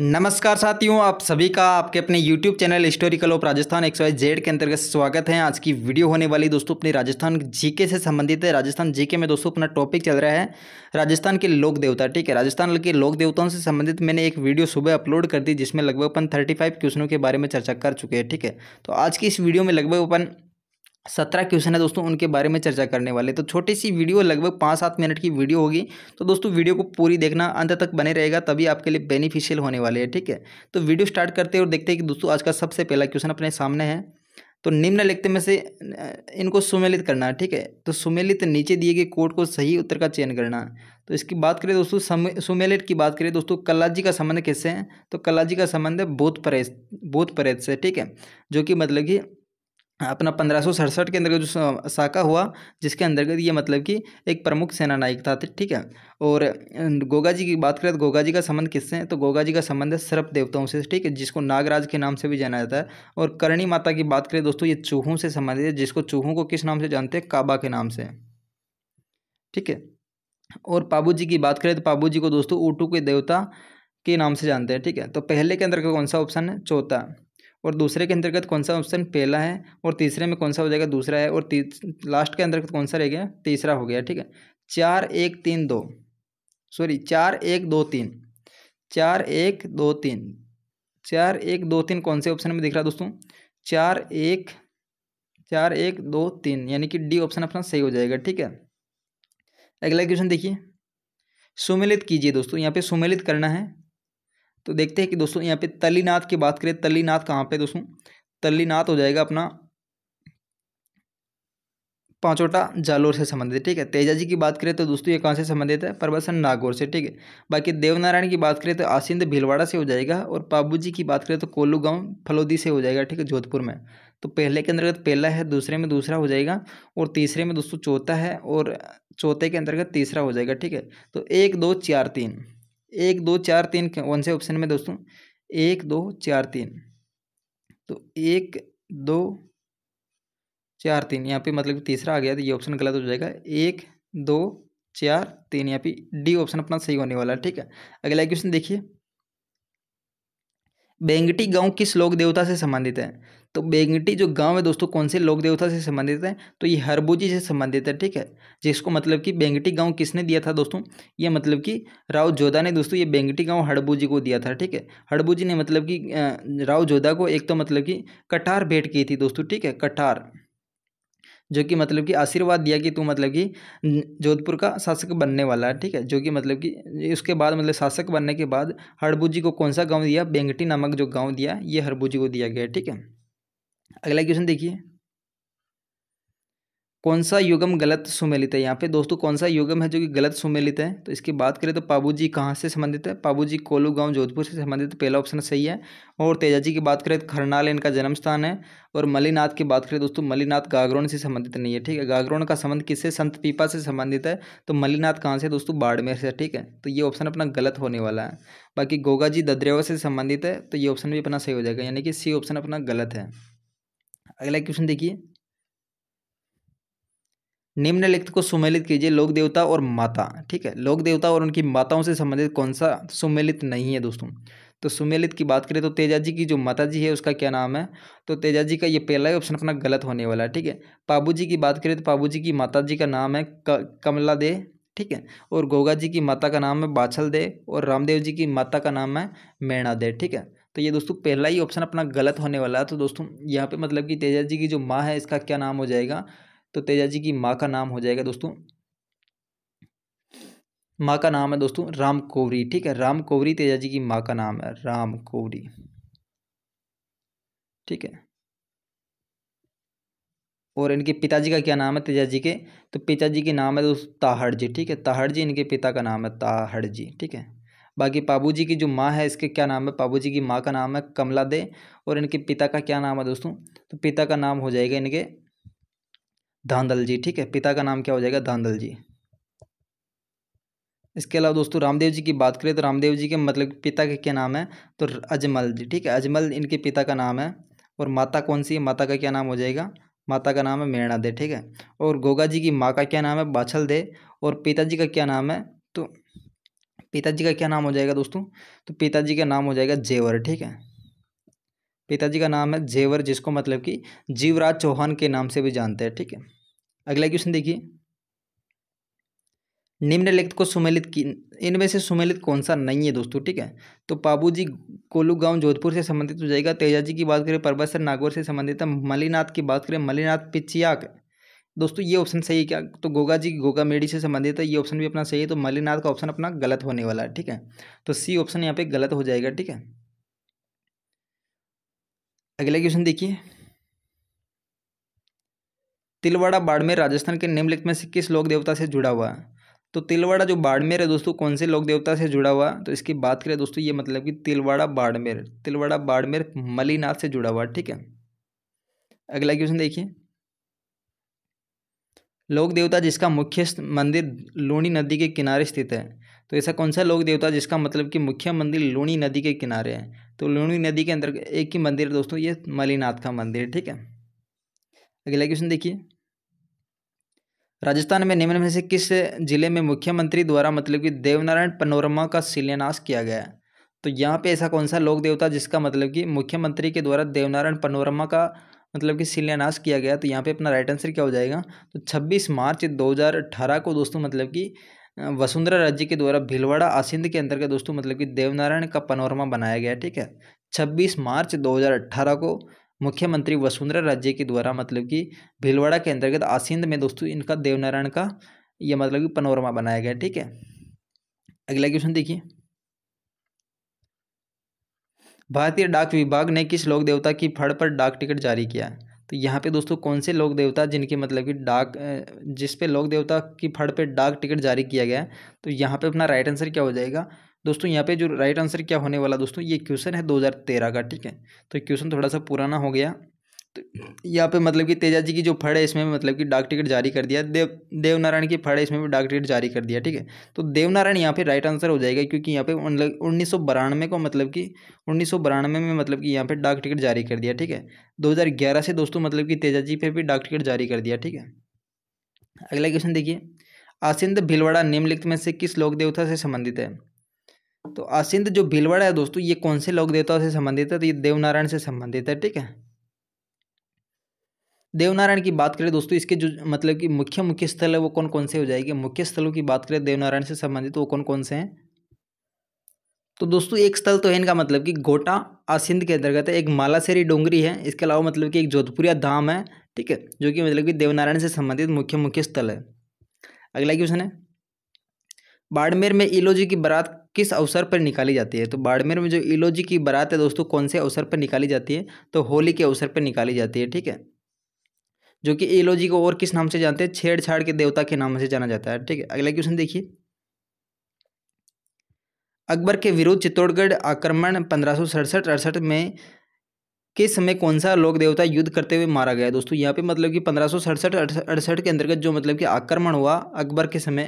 नमस्कार साथियों आप सभी का आपके अपने YouTube channel historical of Rajasthan X Y Z के अंतर्गत स्वागत है आज की वीडियो होने वाली दोस्तों अपने राजस्थान जीके से संबंधित है राजस्थान जीके में दोस्तों अपना टॉपिक चल रहा है राजस्थान के लोक देवता ठीक है राजस्थान के लोक देवताओं से संबंधित मैंने एक वीडियो सुबह अपलोड कर दी जिसमें लगभग अपन थर्टी क्वेश्चनों के बारे में चर्चा कर चुके हैं ठीक है तो आज की इस वीडियो में लगभग अपन सत्रह क्वेश्चन है दोस्तों उनके बारे में चर्चा करने वाले तो छोटी सी वीडियो लगभग पाँच सात मिनट की वीडियो होगी तो दोस्तों वीडियो को पूरी देखना अंत तक बने रहेगा तभी आपके लिए बेनिफिशियल होने वाले है ठीक है तो वीडियो स्टार्ट करते और देखते हैं कि दोस्तों आज का सबसे पहला क्वेश्चन अपने सामने है तो निम्न लिखते में से इनको सुमेलित करना है ठीक है तो सुमेलित नीचे दिए गए कोड को सही उत्तर का चयन करना तो इसकी बात करें दोस्तों सुमेलित की बात करें दोस्तों कलाजी का संबंध किससे है तो कलाजी का संबंध है बोध परेत बोध परेत से ठीक है जो कि मतलब कि अपना पंद्रह सड़सठ के अंतर्गत जो शाखा हुआ जिसके अंतर्गत ये मतलब कि एक प्रमुख सेना नायक था ठीक है और अं, गोगा जी की बात करें तो गोगा जी का संबंध किससे है तो गोगा जी का संबंध है सर्प देवताओं से ठीक है जिसको नागराज के नाम से भी जाना जाता है और करणी माता की बात करें दोस्तों ये चूहों से संबंधित है जिसको चूहों को किस नाम से जानते हैं काबा के नाम से ठीक है और पाबू जी की बात करें तो पाबू जी को दोस्तों ऊटू के देवता के नाम से जानते हैं ठीक है तो पहले के अंदर का कौन सा ऑप्शन है चौथा और दूसरे के अंतर्गत कौन सा ऑप्शन पहला है और तीसरे में कौन सा हो जाएगा दूसरा है और लास्ट के अंतर्गत कौन सा रह गया तीसरा हो गया ठीक है चार एक तीन दो सॉरी चार एक दो तीन चार एक दो तीन चार एक दो तीन कौन से ऑप्शन में दिख रहा है दोस्तों चार एक चार एक दो तीन यानी कि डी ऑप्शन अपना सही हो जाएगा ठीक है अगला क्वेश्चन देखिए सुमिलित कीजिए दोस्तों यहाँ पे सुमिलित करना है तो देखते हैं कि दोस्तों यहाँ पे तल्लीनाथ की बात करें तल्लीनाथ कहाँ पे दोस्तों तल्लीनाथ हो जाएगा अपना पांचोटा जालोर से संबंधित ठीक है तेजा जी की बात करें तो दोस्तों ये कहाँ से संबंधित है परबसन नागौर से ठीक है बाकी देवनारायण की बात करें तो आसिंद भीलवाड़ा से हो जाएगा और पाबू जी की बात करें तो कोल्लू गाँव फलोदी से हो जाएगा ठीक है जोधपुर में तो पहले के अंतर्गत पहला है दूसरे में दूसरा हो जाएगा और तीसरे में दोस्तों चौथा है और चौथे के अंतर्गत तीसरा हो जाएगा ठीक है तो एक दो चार तीन एक दो चार तीन कौन से ऑप्शन में दोस्तों एक दो चार तीन तो एक दो चार तीन यहाँ पे मतलब तीसरा आ गया तो ये ऑप्शन गलत हो जाएगा एक दो चार तीन यहाँ पे डी ऑप्शन अपना सही होने वाला है ठीक है अगला क्वेश्चन देखिए बेंगटी गांव किस लोक देवता से संबंधित है तो बेगटी जो गांव है दोस्तों कौन से लोक देवता से संबंधित है तो ये हरबोजी से संबंधित है ठीक है जिसको मतलब कि बेंगटी गांव किसने दिया था दोस्तों ये मतलब कि राव जोधा ने दोस्तों ये बेंगटी गांव हड़बूजी को दिया था ठीक है हड़बूजी ने मतलब कि राव जोधा को एक तो मतलब कि कटार भेंट की थी दोस्तों ठीक है कटार जो कि मतलब कि आशीर्वाद दिया कि तू मतलब कि जोधपुर का शासक बनने वाला है ठीक है जो कि मतलब कि उसके बाद मतलब शासक बनने के बाद हड़बूजी को कौन सा गांव दिया बेंगटी नामक जो गांव दिया ये हड़बूजी को दिया गया ठीक है अगला क्वेश्चन देखिए कौन सा युगम गलत सुमेलित है यहाँ पे दोस्तों कौन सा युगम है जो कि गलत सुमेलित है तो इसकी बात करें तो पाबू जी कहाँ से संबंधित है पाबू जी कोलू गाँव जोधपुर से संबंधित पहला ऑप्शन सही है और तेजाजी की बात करें तो खरनाल इनका जन्म स्थान है और मलिनाथ की बात करें दोस्तों मलिनाथ गागरोन से संबंधित नहीं है ठीक है गागरोन का संबंध किससे संत पीपा से संबंधित है तो मलिनाथ कहाँ से दोस्तों बाड़मेर से ठीक है तो ये ऑप्शन अपना गलत होने वाला है बाकी गोगा जी ददरेवा से संबंधित है तो ये ऑप्शन भी अपना सही हो जाएगा यानी कि सी ऑप्शन अपना गलत है अगला क्वेश्चन देखिए निम्नलिखित को सुमेलित कीजिए लोक देवता और माता ठीक है लोक देवता और उनकी माताओं से संबंधित कौन सा सुमेलित नहीं है दोस्तों तो सुमेलित की बात करें तो तेजाजी की जो माता जी है उसका क्या नाम है तो तेजाजी का ये पहला ही ऑप्शन अपना गलत होने वाला है ठीक है पाबू जी की बात करें तो पाबू जी की माता जी का नाम है कमला दे ठीक है और गोगा जी की माता का नाम है बाछल दे और रामदेव जी की माता का नाम है मैणा दे ठीक है तो ये दोस्तों पहला ही ऑप्शन अपना गलत होने वाला है तो दोस्तों यहाँ पे मतलब कि तेजा जी की जो माँ है इसका क्या नाम हो जाएगा तो तेजा जी की माँ का नाम हो जाएगा दोस्तों माँ का नाम है दोस्तों राम कोवरी ठीक है राम कोवरी तेजा जी की माँ का नाम है राम कोवरी ठीक है और इनके पिताजी का क्या नाम है तेजा जी के तो पिताजी के नाम है दोस्तों ताहड़ जी ठीक है ताहड़ जी इनके पिता का नाम है ताहड़ जी ठीक है बाकी पाबू जी की जो माँ है इसके क्या नाम है पाबू जी की माँ का नाम है कमला दे और इनके पिता का क्या नाम है दोस्तों तो पिता का नाम हो जाएगा इनके धांधल जी ठीक है पिता का नाम क्या हो जाएगा धांधल जी इसके अलावा दोस्तों रामदेव जी की बात करें तो रामदेव जी के मतलब पिता के क्या नाम है तो अजमल जी ठीक है अजमल इनके पिता का नाम है और माता कौन सी है माता का क्या नाम हो जाएगा माता का नाम है मेरणा दे ठीक है और गोगा जी की माँ का क्या नाम है बाछल दे और पिताजी का क्या नाम है पिताजी का क्या नाम हो जाएगा दोस्तों तो पिताजी का नाम हो जाएगा जेवर ठीक है पिताजी का नाम है जेवर जिसको मतलब कि जीवराज चौहान के नाम से भी जानते हैं ठीक है अगला क्वेश्चन देखिए निम्नलिखित को सुमेलित की इनमें से सुमेलित कौन सा नहीं है दोस्तों ठीक है तो बाबूजी कोलू गांव जोधपुर से संबंधित हो जाएगा तेजाजी की बात करें परबत सर नागौर से संबंधित है मलिनाथ की बात करें मलिनाथ पिचियाक दोस्तों ये ऑप्शन सही है क्या तो गोगा जी गोगा मेडी से संबंधित है ये ऑप्शन भी अपना सही है तो मलिनाथ का ऑप्शन अपना गलत होने वाला है ठीक है तो सी ऑप्शन यहाँ पे गलत हो जाएगा ठीक है अगला क्वेश्चन देखिए तिलवाड़ा बाड़मेर राजस्थान के निम्नलिखित में से किस लोक देवता से जुड़ा हुआ है तो तिलवाड़ा जो बाड़मेर है दोस्तों कौन से लोक देवता से जुड़ा हुआ तो इसकी बात करें दोस्तों ये मतलब कि तिलवाड़ा बाड़मेर तिलवाड़ा बाड़मेर मलीनाथ से जुड़ा हुआ ठीक है अगला क्वेश्चन देखिए लोक देवता जिसका मुख्य मंदिर लूणी नदी के किनारे स्थित है तो ऐसा कौन सा लोक देवता जिसका मतलब कि मुख्य मंदिर लूणी नदी के किनारे है तो लूणी नदी के अंदर एक ही मंदिर है दोस्तों ये मलिनाथ का मंदिर ठीक है अगला क्वेश्चन देखिए राजस्थान में निम्न में से किस जिले में मुख्यमंत्री द्वारा मतलब कि देवनारायण पनोरमा का शिलान्यास किया गया है तो यहाँ पे ऐसा कौन सा लोक देवता जिसका मतलब कि मुख्यमंत्री के द्वारा देवनारायण पनोरमा का मतलब कि शिलान्यास किया गया तो यहाँ पे अपना राइट आंसर क्या हो जाएगा तो 26 मार्च 2018 को दोस्तों मतलब कि वसुंधरा राज्य के द्वारा भीलवाड़ा आसिंद के अंतर्गत दोस्तों मतलब कि देवनारायण का पनोरमा बनाया गया ठीक है छब्बीस मार्च 2018 को मुख्यमंत्री वसुंधरा राज्य के द्वारा मतलब कि भीलवाड़ा के अंतर्गत आसिंद में दोस्तों इनका देवनारायण का यह मतलब कि पनोरमा बनाया गया ठीक है अगला क्वेश्चन देखिए भारतीय डाक विभाग ने किस लोक देवता की फड़ पर डाक टिकट जारी किया तो यहाँ पे दोस्तों कौन से लोक देवता जिनके मतलब कि डाक जिस पे लोक देवता की फड़ पे डाक टिकट जारी किया गया है तो यहाँ पे अपना राइट आंसर क्या हो जाएगा दोस्तों यहाँ पे जो राइट आंसर क्या होने वाला दोस्तों ये क्वेश्चन है 2013 का ठीक है तो क्वेश्चन थोड़ा सा पुराना हो गया तो यहाँ पे मतलब कि तेजा जी की जो फड़ है इसमें मतलब कि डाक टिकट जारी कर दिया देव देवनारायण की फड़ है इसमें भी डाक टिकट जारी कर दिया ठीक है तो देवनारायण यहाँ पे राइट आंसर हो जाएगा क्योंकि यहाँ पे मतलब उन्नीस सौ बारानवे को मतलब कि उन्नीस सौ बारानवे में मतलब कि यहाँ पे डाक टिकट जारी कर दिया ठीक है दो हज़ार ग्यारह से दोस्तों मतलब कि तेजा जी पे भी डाक टिकट जारी कर दिया ठीक है अगला क्वेश्चन देखिए आसिंद भिलवाड़ा निम्नलिखित में से किस लोक देवता से संबंधित है तो आसिंद जो भिलवाड़ा है दोस्तों ये कौन से लोक देवता से संबंधित है तो ये देवनारायण से संबंधित है ठीक है देवनारायण की बात करें दोस्तों इसके जो मतलब कि मुख्य मुख्य स्थल है वो कौन कौन से हो जाएंगे मुख्य स्थलों की बात करें देवनारायण से संबंधित वो कौन कौन से हैं तो दोस्तों एक स्थल तो है इनका मतलब कि गोटा आसिंद के अंतर्गत है एक मालासेरी डोंगरी है इसके अलावा मतलब कि एक जोधपुरिया धाम है ठीक है जो कि मतलब कि देवनारायण से संबंधित मुख्य मुख्य स्थल है अगला क्वेश्चन है बाड़मेर में इलोजी की बारात किस अवसर पर निकाली जाती है तो बाड़मेर में जो इलोजी की बारात है दोस्तों कौन से अवसर पर निकाली जाती है तो होली के अवसर पर निकाली जाती है ठीक है जो कि एलोजी को और किस नाम से जानते हैं छेड़छाड़ के देवता के नाम से जाना जाता है ठीक है अगला क्वेश्चन देखिए अकबर के विरुद्ध चित्तौड़गढ़ आक्रमण पंद्रह सौ में किस समय कौन सा लोक देवता युद्ध करते हुए मारा गया दोस्तों यहाँ पे मतलब कि पंद्रह सौ सड़सठ अड़सठ के अंतर्गत जो मतलब कि आक्रमण हुआ अकबर के समय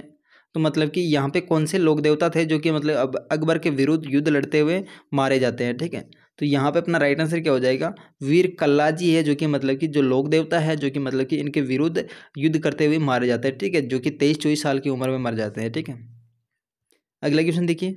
तो मतलब कि यहाँ पे कौन से लोक देवता थे जो कि मतलब अब अकबर के विरुद्ध युद्ध लड़ते हुए मारे जाते हैं ठीक है तो यहाँ पे अपना राइट आंसर क्या हो जाएगा वीर कल्लाजी है जो कि मतलब कि जो लोक देवता है जो कि मतलब कि इनके विरुद्ध युद्ध करते हुए मारे जाते हैं ठीक है जो कि तेईस चौबीस साल की उम्र में मर जाते हैं ठीक है अगला क्वेश्चन देखिए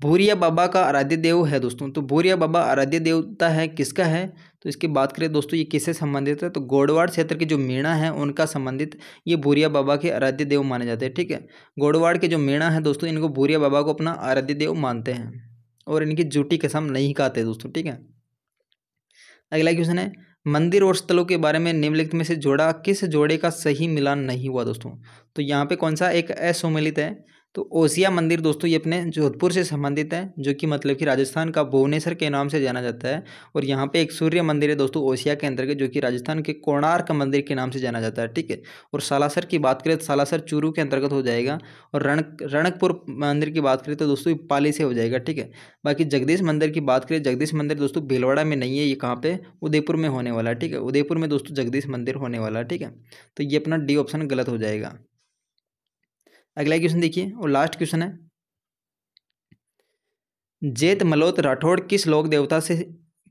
भूरिया बाबा का आराध्य देव है दोस्तों तो भूरिया बाबा आराध्य देवता है किसका है तो इसकी बात करें दोस्तों ये किससे संबंधित है तो गोडवाड़ क्षेत्र के जो मीणा है उनका संबंधित ये भूरिया बाबा के आराध्य देव माने जाते हैं ठीक है गोडवाड़ के जो मीणा है दोस्तों इनको भूरिया बाबा को अपना आराध्य देव मानते हैं और इनकी जूटी कसम नहीं खाते दोस्तों ठीक है अगला क्वेश्चन है मंदिर और स्थलों के बारे में निम्नलिखित में से जोड़ा किस जोड़े का सही मिलान नहीं हुआ दोस्तों तो यहाँ पे कौन सा एक असुमिलित है तो ओसिया मंदिर दोस्तों ये अपने जोधपुर से संबंधित है जो कि मतलब कि राजस्थान का भुवनेश्वर के नाम से जाना जाता है और यहाँ पे एक सूर्य मंदिर है दोस्तों ओसिया के अंतर्गत जो कि राजस्थान के कोणार्क मंदिर के नाम से जाना जाता है ठीक है और सालासर की बात करें तो सालासर चूरू के अंतर्गत हो जाएगा और रण रणकपुर मंदिर की बात करें तो दोस्तों पाली से हो जाएगा ठीक है बाकी जगदीश मंदिर की बात करें जगदीश मंदिर दोस्तों भीलवाड़ा में नहीं है ये कहाँ पर उदयपुर में होने वाला है ठीक है उदयपुर में दोस्तों जगदीश मंदिर होने वाला है ठीक है तो ये अपना डी ऑप्शन गलत हो जाएगा अगला क्वेश्चन देखिए और लास्ट क्वेश्चन है जेत मलोत राठौड़ किस लोक देवता से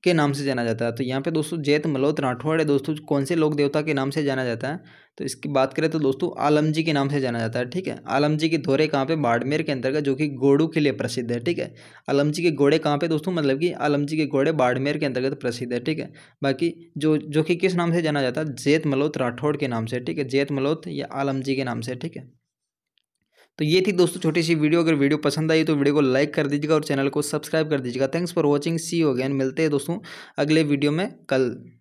के नाम से जाना जाता है तो यहाँ पे दोस्तों जेत मलोत राठौड़ है दोस्तों कौन से लोक देवता के नाम से जाना जाता है तो इसकी बात करें तो दोस्तों आलम जी के नाम से जाना जाता है ठीक है आलम जी के धोरे कहाँ पे बाड़मेर के अंतर्गत जो कि घोड़ू के लिए प्रसिद्ध है ठीक है आलम जी के घोड़े कहाँ पे दोस्तों मतलब कि आलम जी के घोड़े बाड़मेर के अंतर्गत प्रसिद्ध है ठीक है बाकी जो जो कि किस नाम से जाना जाता है जेत मलोत राठौड़ के नाम से ठीक है जेत मलोत या आलम जी के नाम से ठीक है तो ये थी दोस्तों छोटी सी वीडियो अगर वीडियो पसंद आई तो वीडियो को लाइक कर दीजिएगा और चैनल को सब्सक्राइब कर दीजिएगा thanks for watching see you again मिलते हैं दोस्तों अगले वीडियो में कल